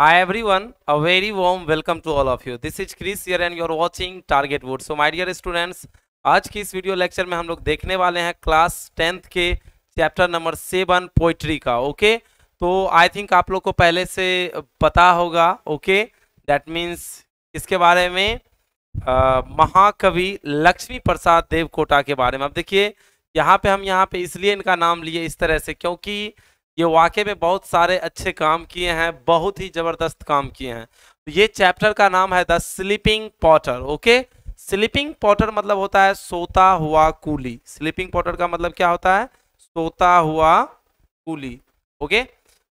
Hi everyone, a very warm welcome to all of you. This is Chris here and you're watching Target Wood. So my dear students, आज की इस video lecture में हम लोग देखने वाले हैं क्लास टेंथ के चैप्टर नंबर सेवन पोइट्री का ओके तो आई थिंक आप लोग को पहले से पता होगा ओके दैट मीन्स इसके बारे में महाकवि लक्ष्मी प्रसाद देवकोटा के बारे में अब देखिए यहाँ पे हम यहाँ पे इसलिए इनका नाम लिए इस तरह से क्योंकि ये वाकई में बहुत सारे अच्छे काम किए हैं बहुत ही ज़बरदस्त काम किए हैं तो ये चैप्टर का नाम है the sleeping porter okay sleeping porter मतलब होता है सोता हुआ कूली स्लीपिंग पॉटर का मतलब क्या होता है सोता हुआ कूली ओके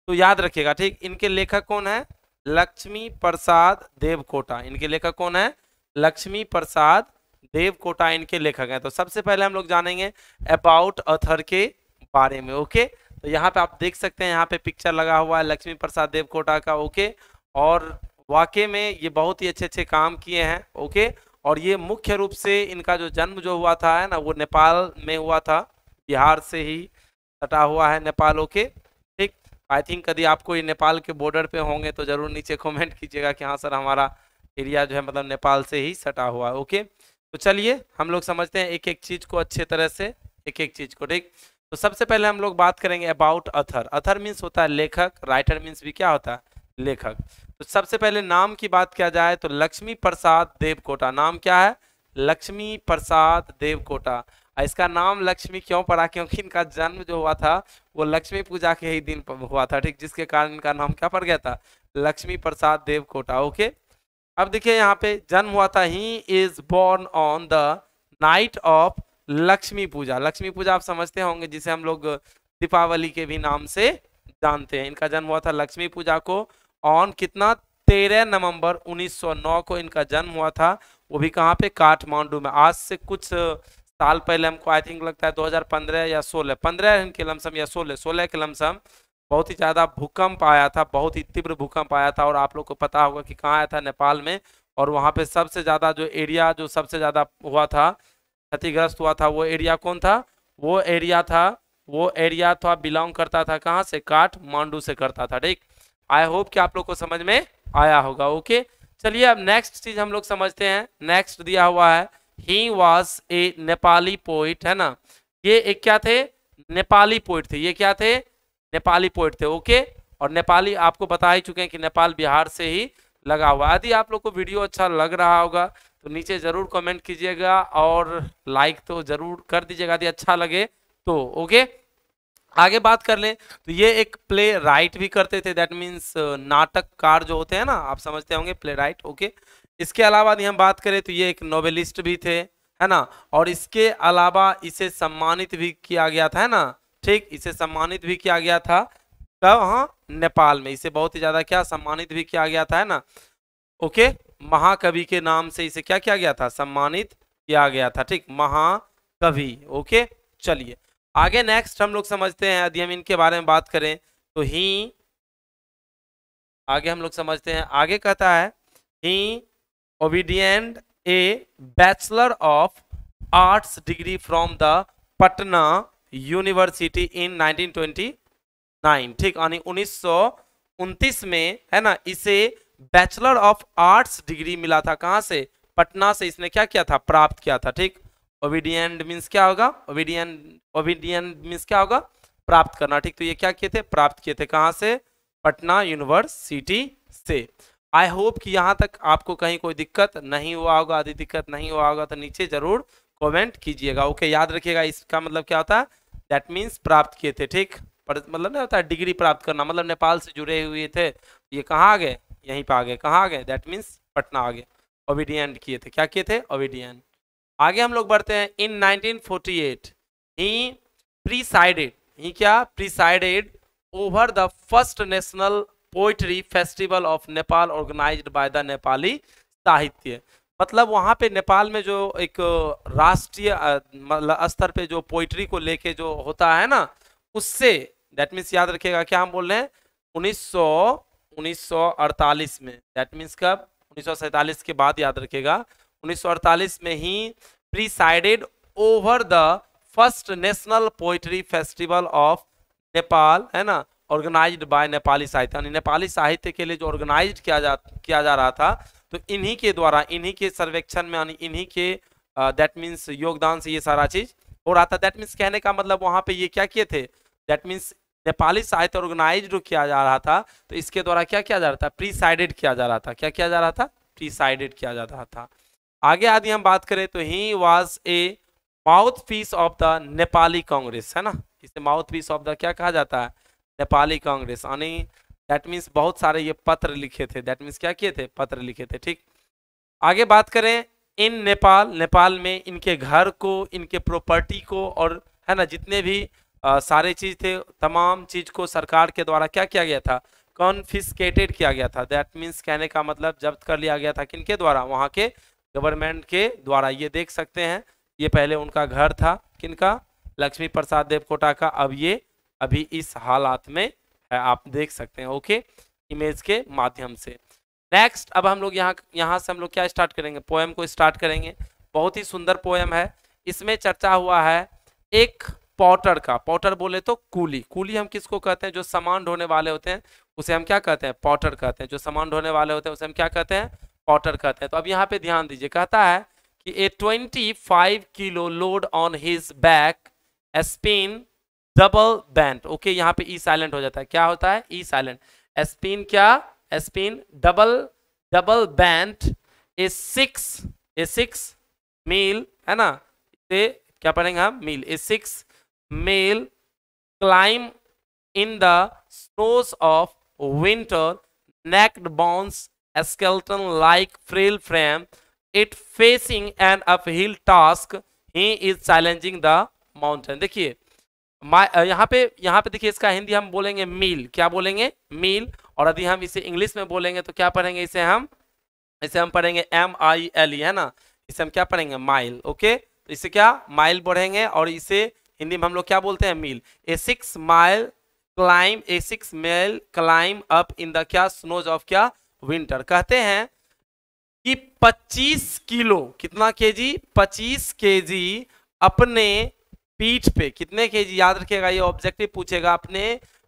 तो याद रखिएगा ठीक इनके लेखक कौन है लक्ष्मी प्रसाद देवकोटा इनके लेखक कौन है लक्ष्मी प्रसाद देवकोटा इनके लेखक हैं तो सबसे पहले हम लोग जानेंगे अबाउट अथर के बारे में ओके okay? तो यहाँ पे आप देख सकते हैं यहाँ पे पिक्चर लगा हुआ है लक्ष्मी प्रसाद देवकोटा का ओके और वाकई में ये बहुत ही अच्छे अच्छे काम किए हैं ओके और ये मुख्य रूप से इनका जो जन्म जो हुआ था है ना वो नेपाल में हुआ था बिहार से ही सटा हुआ है नेपाल ओके ठीक आई थिंक यदि आपको ये नेपाल के बॉर्डर पे होंगे तो ज़रूर नीचे कमेंट कीजिएगा कि हाँ सर हमारा एरिया जो है मतलब नेपाल से ही सटा हुआ है ओके तो चलिए हम लोग समझते हैं एक एक चीज़ को अच्छे तरह से एक एक चीज़ को ठीक तो सबसे पहले हम लोग बात करेंगे अबाउट अथर अथर मीन्स होता है लेखक राइटर मीन्स भी क्या होता है लेखक तो सबसे पहले नाम की बात किया जाए तो लक्ष्मी प्रसाद देवकोटा नाम क्या है लक्ष्मी प्रसाद देवकोटा इसका नाम लक्ष्मी क्यों पड़ा क्योंकि इनका जन्म जो हुआ था वो लक्ष्मी पूजा के ही दिन हुआ था ठीक जिसके कारण इनका नाम क्या पड़ गया था लक्ष्मी प्रसाद देवकोटा ओके अब देखिए यहाँ पे जन्म हुआ था he is born on the night of Lakshmi Puja Lakshmi Puja आप समझते होंगे जिसे हम लोग दीपावली के भी नाम से जानते हैं इनका जन्म हुआ था लक्ष्मी पूजा को ऑन कितना तेरह नवंबर 1909 को इनका जन्म हुआ था वो भी कहाँ पे काठमांडू में आज से कुछ साल पहले हमको आई थिंक लगता है 2015 या 16 पंद्रह इनके लमसम या 16 सोलह के लमसम बहुत ही ज़्यादा भूकंप आया था बहुत ही तीव्र भूकंप आया था और आप लोग को पता होगा कि कहाँ आया था नेपाल में और वहाँ पर सबसे ज़्यादा जो एरिया जो सबसे ज़्यादा हुआ था क्षतिग्रस्त हुआ था वो एरिया कौन था वो एरिया था वो एरिया था बिलोंग करता था कहाँ से मांडू से करता था ठीक आई होप कि आप लोग को समझ में आया होगा ओके चलिए अब नेक्स्ट चीज हम लोग समझते हैं नेक्स्ट दिया हुआ है he was a Nepali poet है ना ये एक क्या थे नेपाली पोइट थे ये क्या थे नेपाली पोइट थे ओके और नेपाली आपको बता ही चुके हैं कि नेपाल बिहार से ही लगा हुआ यदि आप लोग को वीडियो अच्छा लग रहा होगा तो नीचे ज़रूर कमेंट कीजिएगा और लाइक तो ज़रूर कर दीजिएगा यदि अच्छा लगे तो ओके आगे बात कर लें तो ये एक प्ले राइट भी करते थे दैट मीन्स नाटककार जो होते हैं ना आप समझते होंगे प्ले राइट ओके इसके अलावा यदि हम बात करें तो ये एक नोवेलिस्ट भी थे है ना और इसके अलावा इसे सम्मानित भी किया गया था है ना ठीक इसे सम्मानित भी किया गया था कब हाँ नेपाल में इसे बहुत ही ज़्यादा क्या सम्मानित भी किया गया था है ना ओके महाकवि के नाम से इसे क्या किया गया था सम्मानित किया गया था ठीक महाकवि ओके चलिए आगे नेक्स्ट हम लोग समझते हैं यदि हम इनके बारे में बात करें तो ही आगे हम लोग समझते हैं आगे कहता है he obtained a bachelor of arts degree from the Patna university in 1929 ठीक यानी उन्नीस में है ना इसे बैचलर ऑफ आर्ट्स डिग्री मिला था कहाँ से पटना से इसने क्या किया था प्राप्त किया था ठीक ओबीडियन मीन्स क्या होगा ओबीडियन ओविडियन मीन्स क्या होगा प्राप्त करना ठीक तो ये क्या किए थे प्राप्त किए थे कहाँ से पटना यूनिवर्सिटी से आई होप कि यहाँ तक आपको कहीं कोई दिक्कत नहीं हुआ होगा आदि दिक्कत नहीं हुआ होगा तो नीचे जरूर कमेंट कीजिएगा ओके याद रखिएगा इसका मतलब क्या होता है दैट मीन्स प्राप्त किए थे ठीक पर मतलब नहीं होता डिग्री प्राप्त करना मतलब नेपाल से जुड़े हुए थे ये कहाँ आ गए यहीं पर आ गए कहाँ आ गए दैट मीन्स पटना आ गए ओबीडियन किए थे क्या किए थे ओबीडियन आगे हम लोग बढ़ते हैं इन 1948 फोर्टी ही प्रीसाइडेड ही क्या presided over the first national poetry festival of Nepal organised by the Nepali Sahitya मतलब वहाँ पे नेपाल में जो एक राष्ट्रीय मतलब स्तर पे जो पोइट्री को लेके जो होता है ना उससे डैट मीन्स याद रखिएगा क्या हम बोल रहे हैं उन्नीस 1948 में दैट मीन्स कब उन्नीस के बाद याद रखेगा 1948 में he presided over the first national poetry festival of Nepal है ना ऑर्गेनाइज्ड बाय नेपाली साहित्य यानी नेपाली साहित्य के लिए जो ऑर्गेनाइज किया जा किया जा रहा था तो इन्हीं के द्वारा इन्हीं के सर्वेक्षण में यानी इन्हीं के दैट मीन्स योगदान से ये सारा चीज़ हो रहा था दैट मीन्स कहने का मतलब वहाँ पे ये क्या किए थे दैट मीन्स नेपाली साहित्य ऑर्गेनाइज जो किया जा रहा था तो इसके द्वारा क्या किया जा रहा था प्रीसाइडेड किया जा रहा था क्या किया जा रहा था प्रीसाइडेड किया जा रहा था आगे आदि हम बात करें तो he was a mouthpiece of the Nepali Congress है ना इसे माउथ पीस ऑफ द क्या कहा जाता है नेपाली कांग्रेस यानी दैट मीन्स बहुत सारे ये पत्र लिखे थे दैट मीन्स क्या किए थे पत्र लिखे थे ठीक आगे बात करें इन नेपाल नेपाल में इनके घर को इनके प्रॉपर्टी को और है ना जितने भी आ, सारे चीज थे तमाम चीज को सरकार के द्वारा क्या किया गया था कॉन्फिस्केटेड किया गया था दैट मीन्स कहने का मतलब जब्त कर लिया गया था किनके द्वारा वहाँ के गवर्नमेंट के द्वारा ये देख सकते हैं ये पहले उनका घर था किनका लक्ष्मी प्रसाद देवकोटा का अब ये अभी इस हालात में है आप देख सकते हैं ओके इमेज के माध्यम से नेक्स्ट अब हम लोग यहाँ यहाँ से हम लोग क्या स्टार्ट करेंगे पोएम को स्टार्ट करेंगे बहुत ही सुंदर पोएम है इसमें चर्चा हुआ है एक पॉटर का पॉटर बोले तो कूली कूली हम किसको कहते हैं जो सामान ढोने वाले होते हैं उसे हम क्या कहते हैं पॉटर कहते हैं जो सामान ढोने वाले होते हैं उसे हम क्या कहते हैं पॉटर कहते हैं तो अब यहाँ पे ध्यान दीजिए कहता है कि a twenty five kilo load on his back spine double bend okay यहाँ पे ई e साइलेंट हो जाता है क्या होता है ई e साइलेंट स्पिन क्या spine double double bend a six a six मील है ना ए क्या पढ़ेंगे हम मील a six male climb in the snows of winter necked bones a skeleton like frail frame it facing an uphill task he is challenging the mountain देखिए यहाँ पे यहाँ पे देखिए इसका हिंदी हम बोलेंगे मील क्या बोलेंगे मील और यदि हम इसे इंग्लिश में बोलेंगे तो क्या पढ़ेंगे इसे हम इसे हम पढ़ेंगे एम आई एल है ना इसे हम क्या पढ़ेंगे माइल ओके तो इसे क्या माइल पढ़ेंगे और इसे हिंदी में हम लोग क्या बोलते हैं मील a six mile climb a six mile climb up in the क्या स्नोज ऑफ क्या विंटर कहते हैं कि 25 किलो कितना केजी 25 केजी अपने पीठ पे कितने केजी याद रखिएगा ये ऑब्जेक्टिव पूछेगा अपने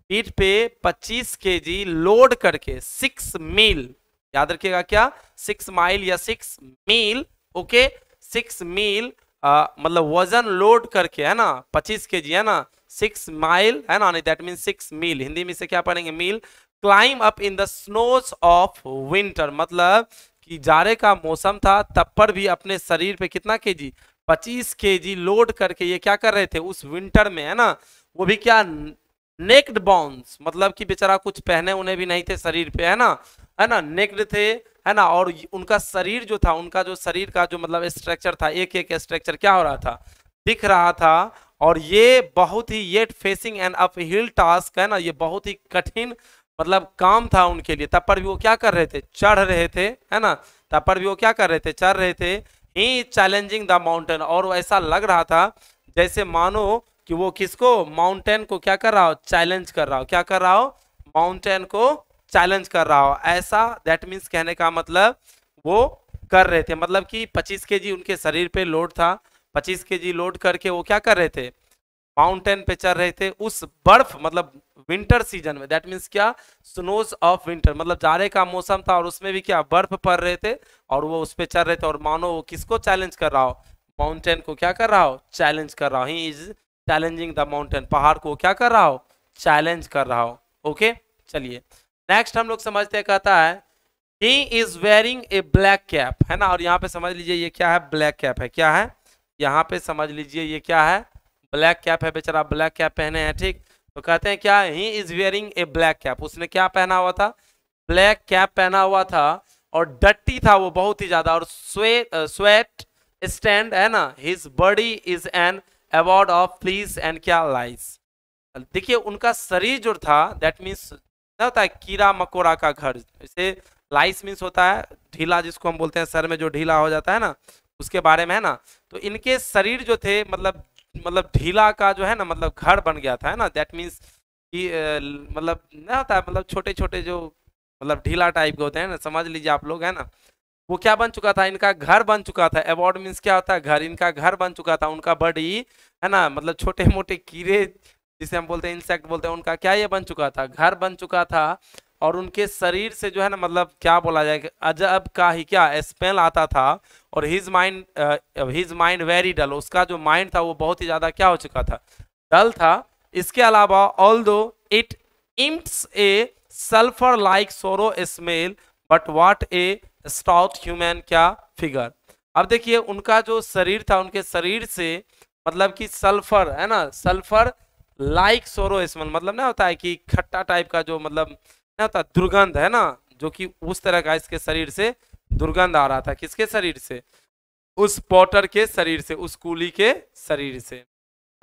पीठ पे 25 केजी लोड करके सिक्स मील याद रखिएगा क्या सिक्स माइल या सिक्स मील ओके सिक्स मील आ, मतलब वजन लोड करके है ना 25 के जी है ना सिक्स माइल है ना दैट मीन सिक्स मील हिंदी में से क्या पढ़ेंगे मील climb up in the snows of winter मतलब कि जाड़े का मौसम था तब पर भी अपने शरीर पे कितना के जी पच्चीस के जी लोड करके ये क्या कर रहे थे उस विंटर में है ना वो भी क्या नेक्ड बाउंस मतलब कि बेचारा कुछ पहने उन्हें भी नहीं थे शरीर पे है ना है ना नेक्ड थे है ना और उनका शरीर जो था उनका जो शरीर का जो मतलब स्ट्रक्चर था एक एक स्ट्रक्चर क्या हो रहा था दिख रहा था और ये बहुत ही yet facing and uphill task है ना ये बहुत ही कठिन मतलब काम था उनके लिए तब पर भी वो क्या कर रहे थे चढ़ रहे थे है ना तब पर भी वो क्या कर रहे थे चढ़ रहे थे ही चैलेंजिंग द माउंटेन और ऐसा लग रहा था जैसे मानो कि वो किसको माउंटेन को क्या कर रहा हो चैलेंज कर रहा हो क्या कर रहा हो माउंटेन को चैलेंज कर रहा हो ऐसा दैट मीन्स कहने का मतलब वो कर रहे थे मतलब कि 25 के उनके शरीर पे लोड था 25 के लोड करके वो क्या कर रहे थे माउंटेन पे चढ़ रहे थे उस बर्फ मतलब विंटर सीजन में दैट मीन्स क्या स्नोज ऑफ विंटर मतलब जाड़े का मौसम था और उसमें भी क्या बर्फ पड़ रहे थे और वो उस पर चढ़ रहे थे और मानो वो किसको चैलेंज कर रहा हो माउंटेन को क्या कर रहा हो चैलेंज कर रहा हो he is challenging the mountain पहाड़ को क्या कर रहा हो चैलेंज कर रहा हो ओके चलिए नेक्स्ट हम लोग समझते हैं कहता है he is wearing a black cap है ना और यहाँ पे समझ लीजिए ये क्या है ब्लैक कैप है क्या है यहाँ पे समझ लीजिए ये क्या है ब्लैक कैप है बेचारा ब्लैक कैप पहने हैं ठीक तो कहते हैं क्या he is wearing a black cap उसने क्या पहना हुआ था ब्लैक कैप पहना हुआ था और डट्टी था वो बहुत ही ज्यादा और स्वेट स्वेट स्टैंड है ना his body is an award of please and क्या लाइज देखिए उनका शरीर जो था दैट मीन्स क्या होता है कीड़ा मकोड़ा का घर इसे लाइस मीन्स होता है ढीला जिसको हम बोलते हैं सर में जो ढीला हो जाता है ना उसके बारे में है ना तो इनके शरीर जो थे मतलब मतलब ढीला का जो है ना मतलब घर बन गया था है ना दैट मीन्स कि मतलब ना होता है मतलब छोटे छोटे जो मतलब ढीला टाइप के होते हैं ना समझ लीजिए आप लोग है ना वो क्या बन चुका था इनका घर बन चुका था अवॉर्ड मीन्स क्या होता है घर इनका घर बन चुका था उनका बड़ी है ना मतलब छोटे मोटे कीड़े जिसे हम बोलते हैं इंसेक्ट बोलते हैं उनका क्या ये बन चुका था घर बन चुका था और उनके शरीर से जो है ना मतलब क्या बोला जाए अजब का ही क्या स्पेल आता था और his mind his mind very dull उसका जो माइंड था वो बहुत ही ज़्यादा क्या हो चुका था डल था इसके अलावा although it emits a sulphur like sorrow smell but what a stout human क्या फिगर अब देखिए उनका जो शरीर था उनके शरीर से मतलब कि सल्फर है ना सल्फर लाइक सोरो स्मेल मतलब ना होता है कि खट्टा टाइप का जो मतलब ना होता दुर्गंध है ना जो कि उस तरह का इसके शरीर से दुर्गंध आ रहा था किसके शरीर से उस पॉटर के शरीर से उस कूली के शरीर से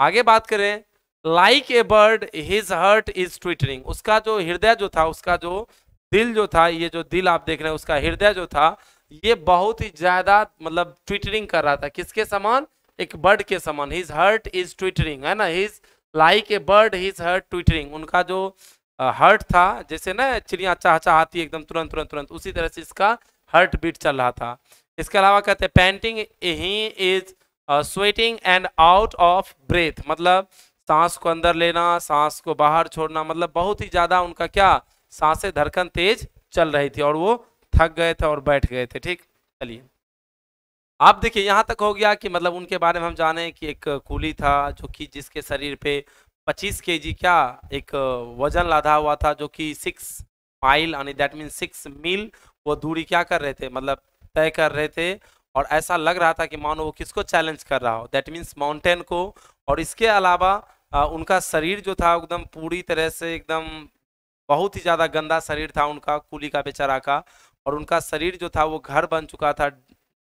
आगे बात करें like a bird his heart is twittering उसका जो हृदय जो था उसका जो दिल जो था ये जो दिल आप देख रहे हैं उसका हृदय जो था ये बहुत ही ज्यादा मतलब ट्विटरिंग कर रहा था किसके समान एक बर्ड के समान हिज हर्ट इज ट्विटरिंग है ना his like a bird his heart twittering उनका जो हर्ट था जैसे ना चिड़िया है एकदम तुरंत तुरंत तुरंत उसी तरह से इसका हर्ट बीट चल रहा था इसके अलावा कहते हैं panting he is sweating and out of breath मतलब सांस को अंदर लेना सांस को बाहर छोड़ना मतलब बहुत ही ज़्यादा उनका क्या सांसें धड़कन तेज चल रही थी और वो थक गए थे और बैठ गए थे ठीक चलिए आप देखिए यहाँ तक हो गया कि मतलब उनके बारे में हम जाने कि एक कूली था जो कि जिसके शरीर पे 25 के जी क्या एक वजन लाधा हुआ था जो कि सिक्स माइल यानी दैट मीन सिक्स मील वो दूरी क्या कर रहे थे मतलब तय कर रहे थे और ऐसा लग रहा था कि मानो वो किसको चैलेंज कर रहा हो दैट मीन्स माउंटेन को और इसके अलावा आ, उनका शरीर जो था एकदम पूरी तरह से एकदम बहुत ही ज़्यादा गंदा शरीर था उनका कूली का बेचारा का और उनका शरीर जो था वो घर बन चुका था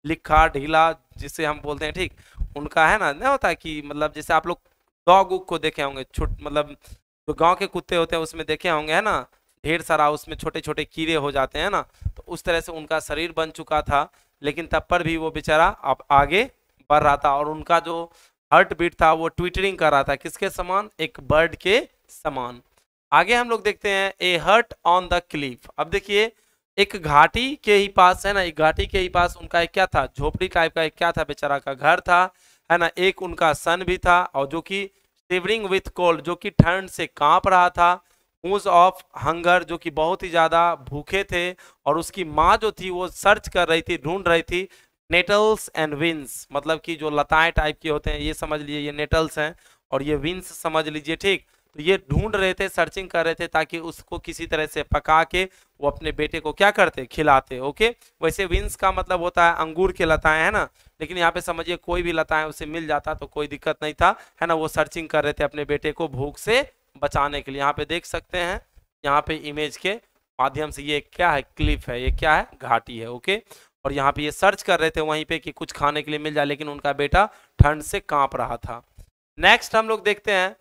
लिखा ढीला जिसे हम बोलते हैं ठीक उनका है ना नहीं होता कि मतलब जैसे आप लोग डॉग उग को देखे होंगे छोट मतलब जो गांव के कुत्ते होते हैं उसमें देखे होंगे है ना ढेर सारा उसमें छोटे छोटे कीड़े हो जाते हैं ना तो उस तरह से उनका शरीर बन चुका था लेकिन तब पर भी वो बेचारा अब आगे बढ़ रहा था और उनका जो हर्ट बीट था वो ट्विटरिंग कर रहा था किसके समान एक बर्ड के समान आगे हम लोग देखते हैं a hut on the cliff अब देखिए एक घाटी के ही पास है ना एक घाटी के ही पास उनका एक क्या था झोपड़ी टाइप का एक क्या था बेचारा का घर था है ना एक उनका सन भी था और जो कि सिवरिंग विथ कोल्ड जो कि ठंड से कांप रहा था ऊज ऑफ हंगर जो कि बहुत ही ज़्यादा भूखे थे और उसकी माँ जो थी वो सर्च कर रही थी ढूंढ रही थी नेटल्स एंड विंस मतलब कि जो लताएं टाइप के होते हैं ये समझ लीजिए ये नेटल्स हैं और ये विंस समझ लीजिए ठीक तो ये ढूंढ रहे थे सर्चिंग कर रहे थे ताकि उसको किसी तरह से पका के वो अपने बेटे को क्या करते खिलाते ओके वैसे विंस का मतलब होता है अंगूर के लताएं है ना लेकिन यहाँ पे समझिए कोई भी लताएं उसे मिल जाता तो कोई दिक्कत नहीं था है ना वो सर्चिंग कर रहे थे अपने बेटे को भूख से बचाने के लिए यहाँ पे देख सकते हैं यहाँ पे इमेज के माध्यम से ये क्या है क्लिप है ये क्या है घाटी है ओके और यहाँ पे ये सर्च कर रहे थे वहीं पे कि कुछ खाने के लिए मिल जाए लेकिन उनका बेटा ठंड से कांप रहा था नेक्स्ट हम लोग देखते हैं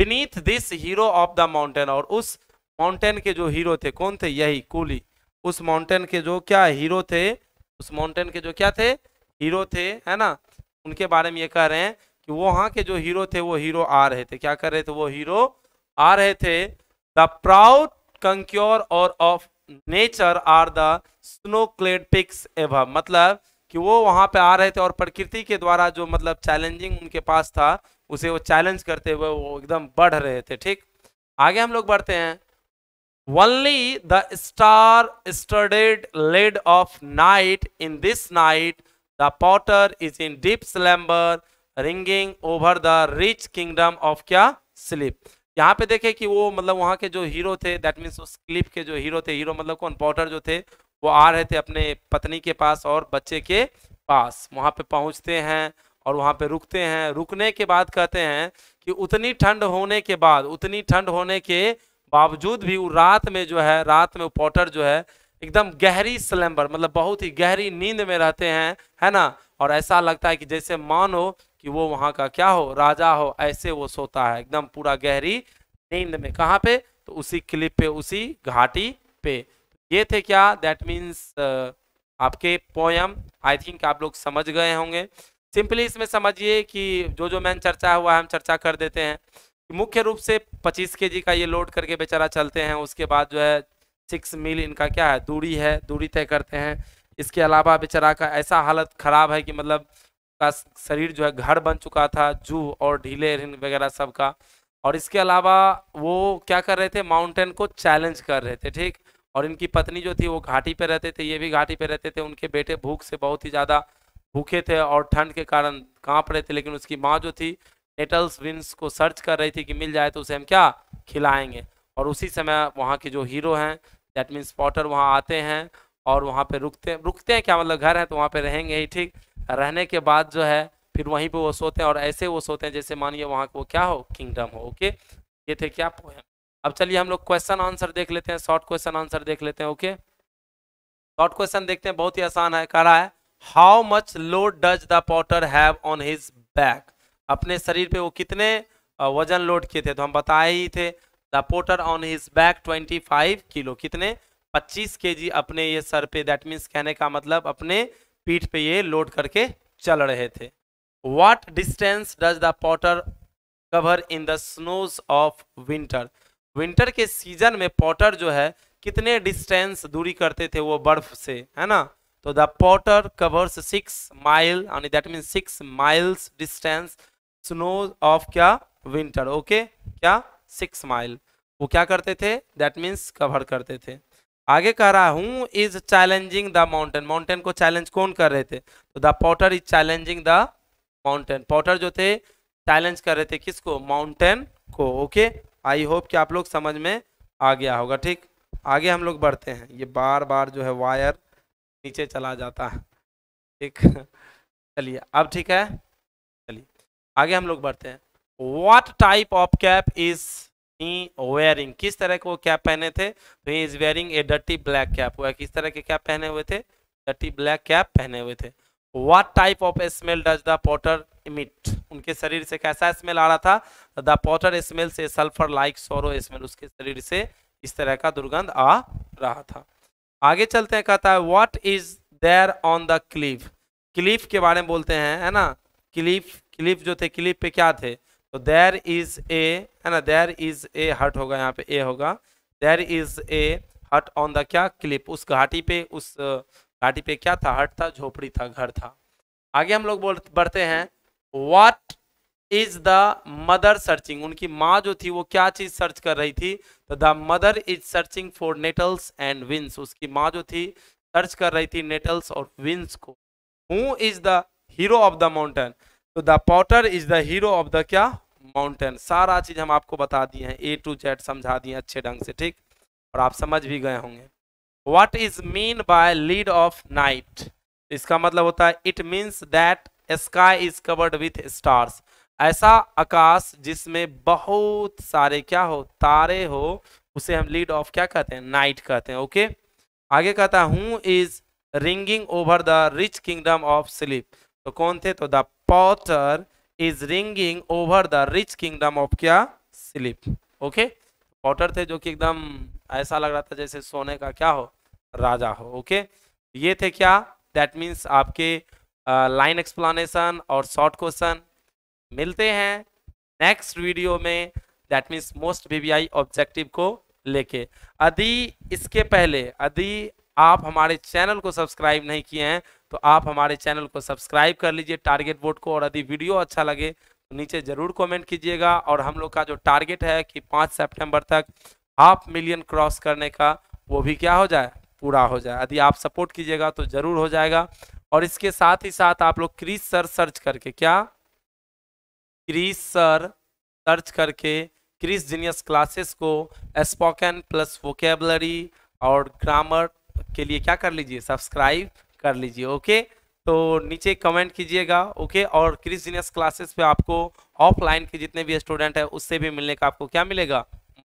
beneath this hero of the mountain और उस माउंटेन के जो हीरो थे कौन थे यही कूली उस माउंटेन के जो क्या हीरो थे उस माउंटेन के जो क्या थे हीरो थे है ना उनके बारे में ये कह रहे हैं कि वो वहाँ के जो हीरो थे वो हीरो आ रहे थे क्या कर रहे थे वो हीरो आ रहे थे the proud conqueror of nature are the snow clad peaks एव मतलब कि वो वहाँ पे आ रहे थे और प्रकृति के द्वारा जो मतलब चैलेंजिंग उनके पास था उसे वो चैलेंज करते हुए वो एकदम बढ़ रहे थे ठीक आगे हम लोग बढ़ते हैं only the star studded lid of night in this night the Potter is in deep slumber reigning over the rich kingdom of क्या स्लीप यहाँ पे देखे कि वो मतलब वहाँ के जो हीरो थे दैट मीन्स उस क्लिप के जो हीरो थे हीरो मतलब कौन पॉटर जो थे वो आ रहे थे अपने पत्नी के पास और बच्चे के पास वहाँ पे पहुँचते हैं और वहाँ पे रुकते हैं रुकने के बाद कहते हैं कि उतनी ठंड होने के बाद उतनी ठंड होने के बावजूद भी वो रात में जो है रात में पॉटर जो है एकदम गहरी स्लैम्बर मतलब बहुत ही गहरी नींद में रहते हैं है ना और ऐसा लगता है कि जैसे मान हो कि वो वहाँ का क्या हो राजा हो ऐसे वो सोता है एकदम पूरा गहरी नींद में कहाँ पे तो उसी क्लिप पे उसी घाटी पे ये थे क्या दैट मीन्स uh, आपके पोयम आई थिंक आप लोग समझ गए होंगे सिंपली इसमें समझिए कि जो जो मैन चर्चा हुआ हम चर्चा कर देते हैं मुख्य रूप से 25 के का ये लोड करके बेचारा चलते हैं उसके बाद जो है सिक्स मील इनका क्या है दूरी है दूरी तय करते हैं इसके अलावा बेचारा का ऐसा हालत ख़राब है कि मतलब का शरीर जो है घर बन चुका था जूह और ढीले वगैरह सब का और इसके अलावा वो क्या कर रहे थे माउंटेन को चैलेंज कर रहे थे ठीक और इनकी पत्नी जो थी वो घाटी पे रहते थे ये भी घाटी पे रहते थे उनके बेटे भूख से बहुत ही ज़्यादा भूखे थे और ठंड के कारण कांप रहे थे लेकिन उसकी माँ जो थी एटल्स विंस को सर्च कर रही थी कि मिल जाए तो उसे हम क्या खिलाएंगे और उसी समय वहाँ के जो हीरो हैं दैट मीन्स पॉटर वहाँ आते हैं और वहाँ पे रुकते रुकते हैं क्या मतलब घर है तो वहाँ पे रहेंगे ही ठीक रहने के बाद जो है फिर वहीं पे वो सोते हैं और ऐसे वो सोते हैं जैसे मानिए वहाँ को क्या हो किंगडम हो ओके ये थे क्या पोएम अब चलिए हम लोग क्वेश्चन आंसर देख लेते हैं शॉर्ट क्वेश्चन आंसर देख लेते हैं ओके शॉर्ट क्वेश्चन देखते हैं बहुत ही आसान है कह रहा है how much load does the porter have on his back अपने शरीर पे वो कितने वजन लोड किए थे तो हम बताए ही थे the porter on his back 25 kilo कितने 25 केजी अपने ये सर पे दैट मीन्स कहने का मतलब अपने पीठ पे ये लोड करके चल रहे थे what distance does the porter cover in the snows of winter winter के सीजन में पॉटर जो है कितने डिस्टेंस दूरी करते थे वो बर्फ से है ना तो the potter covers six mile यानी that mean six miles distance snow of क्या विंटर ओके क्या सिक्स माइल वो क्या करते थे दैट means कवर करते थे आगे कह रहा हूँ is challenging the mountain mountain को चैलेंज कौन कर रहे थे तो the Potter is challenging the mountain potter जो थे चैलेंज कर रहे थे किसको माउंटेन को ओके आई होप कि आप लोग समझ में आ गया होगा ठीक आगे हम लोग बढ़ते हैं ये बार बार जो है वायर नीचे चला जाता है ठीक चलिए अब ठीक है चलिए आगे हम लोग बढ़ते हैं what type of cap is he wearing किस तरह के वो कैप पहने थे तो he is wearing a dirty black cap वह किस तरह के कैप पहने हुए थे डटी ब्लैक कैप पहने हुए थे what type of smell does the potter emit उनके शरीर से कैसा स्मेल आ रहा था द पॉटर स्मेल से सल्फर लाइक सोरो स्मेल उसके शरीर से इस तरह का दुर्गंध आ रहा था आगे चलते हैं कहता है what is there on the cliff cliff के बारे में बोलते हैं है ना क्लिफ क्लिफ जो थे क्लिफ पे क्या थे तो देयर इज ए है ना देयर इज ए हट होगा यहाँ पे ए होगा देयर इज ए हट ऑन द क्या क्लिप उस घाटी पे उस घाटी पे क्या था हट था झोपड़ी था घर था आगे हम लोग बोल बढ़ते हैं what is the mother searching उनकी माँ जो थी वो क्या चीज सर्च कर रही थी तो the mother is searching for nettles and vines उसकी माँ जो थी सर्च कर रही थी नेटल्स और विंस को who is the hero of the mountain तो the Potter is the hero of the क्या माउंटेन सारा चीज हम आपको बता दिए हैं ए टू जेड समझा दिए अच्छे ढंग से ठीक और आप समझ भी गए होंगे what is mean by lead of night इसका मतलब होता है it means that sky is covered with stars ऐसा आकाश जिसमें बहुत सारे क्या हो तारे हो उसे हम लीड ऑफ क्या कहते हैं नाइट कहते हैं ओके आगे कहता है who is ringing over the rich kingdom of sleep तो कौन थे तो the Potter is ringing over the rich kingdom of क्या स्लीप ओके पॉटर थे जो कि एकदम ऐसा लग रहा था जैसे सोने का क्या हो राजा हो ओके ये थे क्या दैट मीन्स आपके लाइन uh, एक्सप्लानेशन और शॉर्ट क्वेश्चन मिलते हैं नेक्स्ट वीडियो में that means most we objective को लेके यदि इसके पहले यदि आप हमारे चैनल को सब्सक्राइब नहीं किए हैं तो आप हमारे चैनल को सब्सक्राइब कर लीजिए टारगेट बोर्ड को और यदि वीडियो अच्छा लगे तो नीचे ज़रूर कमेंट कीजिएगा और हम लोग का जो टारगेट है कि पाँच सितंबर तक हाफ मिलियन क्रॉस करने का वो भी क्या हो जाए पूरा हो जाए यदि आप सपोर्ट कीजिएगा तो ज़रूर हो जाएगा और इसके साथ ही साथ आप लोग क्रीज सर सर्च करके क्या क्रिस सर सर्च करके क्रिस जीनियस क्लासेस को स्पोकन प्लस वोकेबलरी और ग्रामर के लिए क्या कर लीजिए सब्सक्राइब कर लीजिए ओके तो नीचे कमेंट कीजिएगा ओके और क्रिस जीनियस क्लासेस पे आपको ऑफलाइन के जितने भी स्टूडेंट हैं उससे भी मिलने का आपको क्या मिलेगा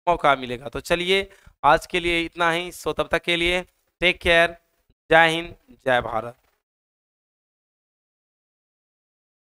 मौका मिलेगा तो चलिए आज के लिए इतना ही सो तब तक के लिए टेक केयर जय हिंद जय भारत